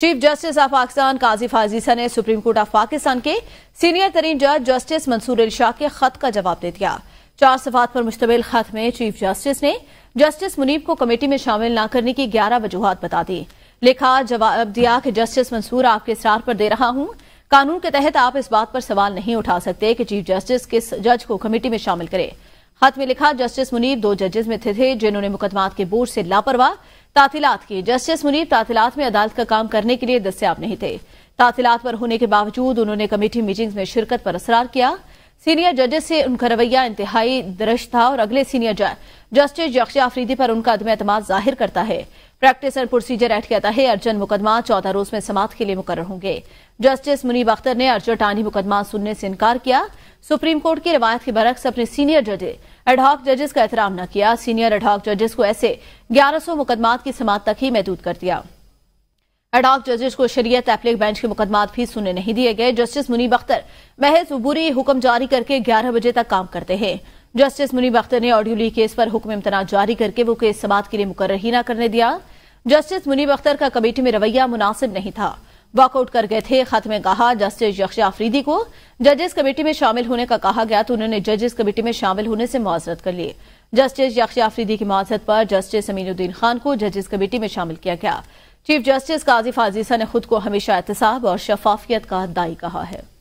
chief justice of Pakistan Qazi फाजीसा ने supreme court of Pakistan के सीनियर तरीन जज जस्टिस मंसूर अली शाह के खत का जवाब दे दिया चार सफात पर मुश्तमिल खत में चीफ जस्टिस ने जस्टिस मुनीब को कमेटी में शामिल न करने की ग्यारह वजूहत बता दी लिखा जवाब दिया कि जस्टिस मंसूर आपके इसरार पर दे रहा हूं कानून के तहत आप इस बात पर सवाल नहीं उठा सकते कि चीफ जस्टिस किस जज को कमेटी में शामिल करे खत में लिखा जस्टिस मुनीब दो जजेस में थे, थे जिन्होंने मुकदमात के बोझ से लापरवाह तातीलात की जस्टिस मुनीब तातीलात में अदालत का काम करने के लिए दस्तियाब नहीं थे तातीलात पर होने के बावजूद उन्होंने कमेटी मीटिंग्स में शिरकत पर असरार किया सीनियर जजेस से उनका रवैया इंतहाई दृश था और अगले सीनियर जस्टिस यक्षा अफरीदी पर उनका अदम अतमाद जाहिर करता है प्रैक्टिस एंड प्रोसीजर एक्ट के है अर्जन मुकदमा चौदह रोज में समाप्त के लिए मुकर होंगे जस्टिस मुनीब अख्तर ने अर्जन टानी मुकदमा सुनने से इनकार किया सुप्रीम कोर्ट की रवायत के बरक्स अपने सीनियर जजे एडहॉक जजेस का एहतराम न किया सीनियर एडहॉक जजेस को ऐसे 1100 मुकदमात की समात तक ही महदूद कर दिया एडॉक जजेस को शरीयत एप्लिक बेंच के मुकदमात भी सुनने नहीं दिए गए जस्टिस मुनीब अख्तर महज उबूरी हुक्म जारी करके ग्यारह बजे तक काम करते हैं जस्टिस मुनीब अख्तर ने ऑडियो ली केस पर हुक्म इम्तना जारी करके वो केस समात के लिए मुकर्र ही न करने दिया जस्टिस मुनीब अख्तर का कमेटी में रवैया मुनासिब नहीं था वॉकआउट कर गए थे खत में कहा जस्टिस यक्षा अफरीदी को जजेस कमेटी में शामिल होने का कहा गया तो उन्होंने जजेस कमेटी में शामिल होने से मुआजरत कर लिए जस्टिस यक्ष अफरीदी की माजरत पर जस्टिस अमीनुद्दीन खान को जजेस कमेटी में शामिल किया गया चीफ जस्टिस काजी फाजीसा ने खुद को हमेशा एहतसाब और शफाफियत का दाई कहा है